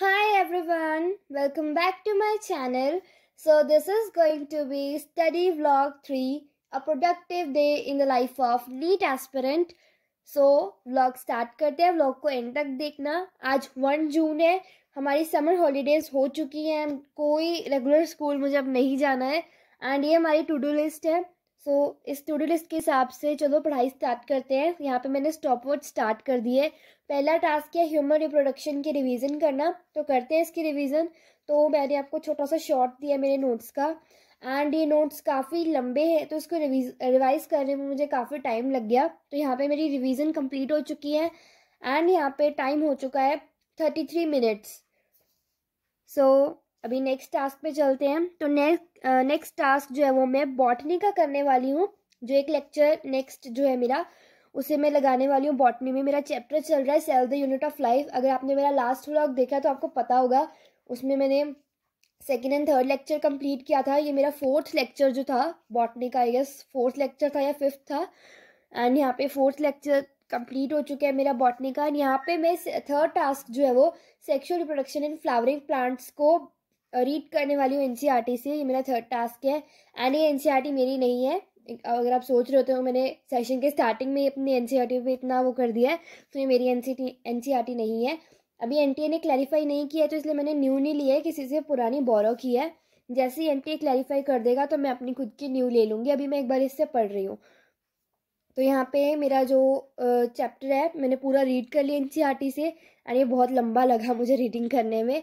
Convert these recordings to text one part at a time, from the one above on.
Hi everyone, welcome back to my channel. So this is going to be study vlog 3, a productive day in the life of neat aspirant. So vlog start करते हैं vlog को end तक देखना आज 1 June है हमारी summer holidays हो चुकी हैं कोई regular school मुझे अब नहीं जाना है And ये हमारी to do list है सो so, इस टूडो लिस्ट के हिसाब से चलो पढ़ाई स्टार्ट करते हैं यहाँ पे मैंने स्टॉप वर्ड स्टार्ट कर दिए पहला टास्क है ह्यूमन रिप्रोडक्शन की रिवीजन करना तो करते हैं इसकी रिवीजन तो मैंने आपको छोटा सा शॉर्ट दिया मेरे नोट्स का एंड ये नोट्स काफ़ी लंबे हैं तो इसको रिवीज रिवाइज करने में मुझे काफ़ी टाइम लग गया तो यहाँ पर मेरी रिविज़न कम्प्लीट हो चुकी है एंड यहाँ पर टाइम हो चुका है थर्टी थ्री मिनट्स सो अभी नेक्स्ट टास्क पे चलते हैं तो नेक्स्ट नेक्स्ट टास्क जो है वो मैं बॉटनी का करने वाली हूँ जो एक लेक्चर नेक्स्ट जो है मेरा उसे मैं लगाने वाली हूँ बॉटनी में मेरा चैप्टर चल रहा है cell the unit of life अगर आपने मेरा लास्ट व्लॉग देखा तो आपको पता होगा उसमें मैंने second and third lecture complete किया था ये मेरा फोर्थ लेक्चर जो था बॉटनी का आई गेस फोर्थ लेक्चर था या फिफ्थ था एंड यहाँ पे फोर्थ लेक्चर कंप्लीट हो चुका है मेरा बॉटनी का एंड यहाँ पे मैं थर्ड टास्क जो है वो sexual reproduction in flowering plants को रीड करने वाली हूँ एन e से ये मेरा थर्ड टास्क है एंड ये एन e मेरी नहीं है अगर आप सोच रहे होते हो मैंने सेशन के स्टार्टिंग में अपनी एन e पे इतना वो कर दिया है तो ये मेरी एन सी नहीं है अभी एन ने क्लैरिफाई नहीं किया तो इसलिए मैंने न्यू नहीं लिया है किसी से पुरानी बोरो की है जैसे ही एन क्लैरिफाई कर देगा तो मैं अपनी खुद की न्यू ले लूँगी अभी मैं एक बार इससे पढ़ रही हूँ तो यहाँ पे मेरा जो चैप्टर है मैंने पूरा रीड कर लिया एन से एंड ये बहुत लंबा लगा मुझे रीडिंग करने में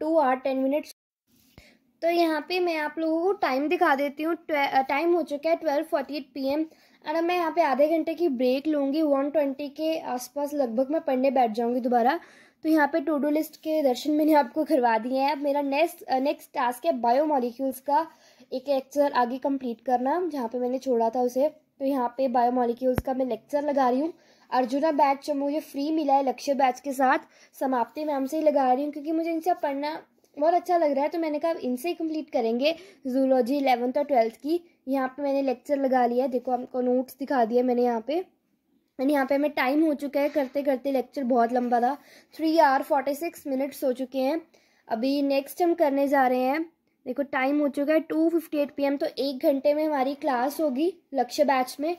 टू आर टेन मिनट्स तो यहाँ पे मैं आप लोगों को टाइम दिखा देती हूँ टाइम uh, हो चुका है twelve forty eight P M और अब मैं यहाँ पे आधे घंटे की ब्रेक लूँगी वन ट्वेंटी के आसपास लगभग मैं पढ़ने बैठ जाऊँगी दोबारा तो यहाँ पे टू डू लिस्ट के दर्शन मैंने आपको करवा दिए हैं अब मेरा नेक्स्ट नेक्स्ट टास्क है बायो मॉलिक्यूल्स का एक लेक्चर आगे कंप्लीट करना जहाँ पे मैंने छोड़ा था उसे तो यहाँ पे मॉलिक्यूल्स का मैं लेक्चर लगा रही हूँ अर्जुना बैच जो मुझे फ्री मिला है लक्ष्य बैच के साथ समाप्ति मैम से ही लगा रही हूँ क्योंकि मुझे इनसे पढ़ना बहुत अच्छा लग रहा है तो मैंने कहा इनसे ही कम्प्लीट करेंगे जूलॉजी इलेवंथ और ट्वेल्थ की यहाँ पे मैंने लेक्चर लगा लिया है देखो आपको नोट्स दिखा दिया मैंने यहाँ पे मैंने यहाँ पे हमें टाइम हो चुका है करते करते लेक्चर बहुत लंबा था three hour forty six minutes हो चुके हैं अभी नेक्स्ट हम करने जा रहे हैं देखो टाइम हो चुका है two fifty eight P M तो एक घंटे में हमारी क्लास होगी लक्ष्य बैच में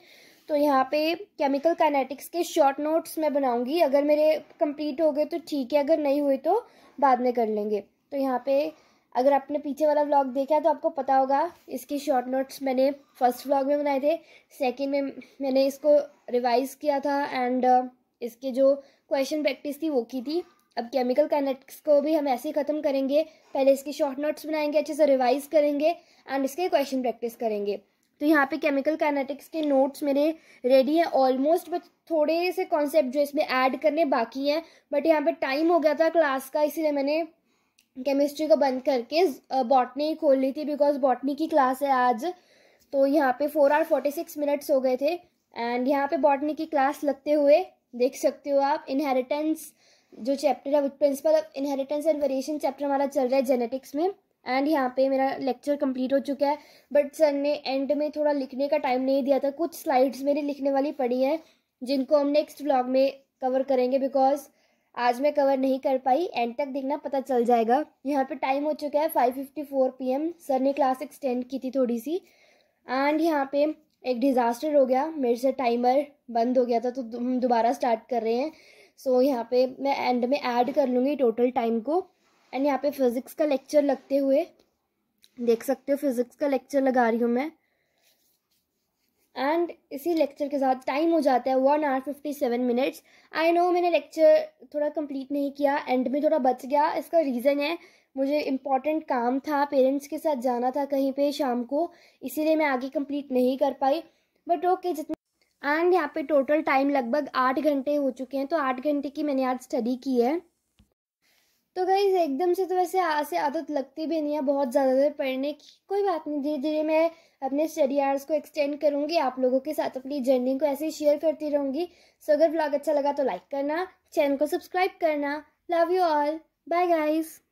तो यहाँ पे केमिकल काइनेटिक्स के शॉर्ट नोट्स मैं बनाऊँगी अगर मेरे कंप्लीट हो गए तो ठीक है अगर नहीं हुए तो बाद में कर लेंगे तो यहाँ पे अगर आपने पीछे वाला व्लॉग देखा है तो आपको पता होगा इसके शॉर्ट नोट्स मैंने फर्स्ट व्लॉग में बनाए थे सेकेंड में मैंने इसको रिवाइज किया था एंड uh, इसके जो क्वेश्चन प्रैक्टिस थी वो की थी अब केमिकल काइनेटिक्स को भी हम ऐसे ही ख़त्म करेंगे पहले इसके शॉर्ट नोट्स बनाएंगे अच्छे से रिवाइज करेंगे एंड इसके क्वेश्चन प्रैक्टिस करेंगे तो यहाँ पे केमिकल कैनेटिक्स के नोट्स मेरे रेडी हैं ऑलमोस्ट बस थोड़े से कॉन्सेप्ट जो इसमें ऐड करने बाकी हैं बट यहाँ पे टाइम हो गया था क्लास का इसीलिए मैंने केमिस्ट्री को बंद करके बॉटनी खोल ली थी बिकॉज बॉटनी की क्लास है आज तो यहाँ पे four hour forty six minutes हो गए थे एंड यहाँ पे बॉटनी की क्लास लगते हुए देख सकते हो आप इनहेरिटेंस जो चैप्टर है principle of inheritance and variation chapter हमारा चल रहा है जेनेटिक्स में एंड यहाँ पे मेरा लेक्चर कंप्लीट हो चुका है बट सर ने एंड में थोड़ा लिखने का टाइम नहीं दिया था कुछ स्लाइड्स मेरी लिखने वाली पड़ी हैं जिनको हम नेक्स्ट व्लॉग में कवर करेंगे बिकॉज आज मैं कवर नहीं कर पाई एंड तक देखना पता चल जाएगा यहाँ पे टाइम हो चुका है five fifty four P M sir ने क्लास एक्सटेंड की थी थोड़ी सी एंड यहाँ पे एक डिज़ास्टर हो गया मेरे से टाइमर बंद हो गया था तो हम दोबारा स्टार्ट कर रहे हैं सो so, यहाँ पे मैं एंड में ऐड कर लूँगी टोटल टाइम को एंड यहाँ पे फिज़िक्स का लेक्चर लगते हुए देख सकते हो फिज़िक्स का लेक्चर लगा रही हूँ मैं एंड इसी लेक्चर के साथ टाइम हो जाता है one hour fifty seven minutes I know मैंने लेक्चर थोड़ा कंप्लीट नहीं किया एंड में थोड़ा बच गया इसका रीज़न है मुझे इम्पॉर्टेंट काम था पेरेंट्स के साथ जाना था कहीं पे शाम को इसीलिए मैं आगे कंप्लीट नहीं कर पाई बट ओके जितने एंड यहाँ पे टोटल टाइम लगभग आठ घंटे हो चुके हैं तो आठ घंटे की मैंने आज स्टडी की है तो गई एकदम से तो वैसे ऐसे आदत लगती भी नहीं है बहुत ज़्यादा देर पढ़ने की कोई बात नहीं धीरे धीरे मैं अपने स्टडी आवर्स को एक्सटेंड करूँगी आप लोगों के साथ अपनी जर्नी को ऐसे ही शेयर करती रहूँगी सो अगर ब्लॉग अच्छा लगा तो लाइक करना चैनल को सब्सक्राइब करना love you all bye guys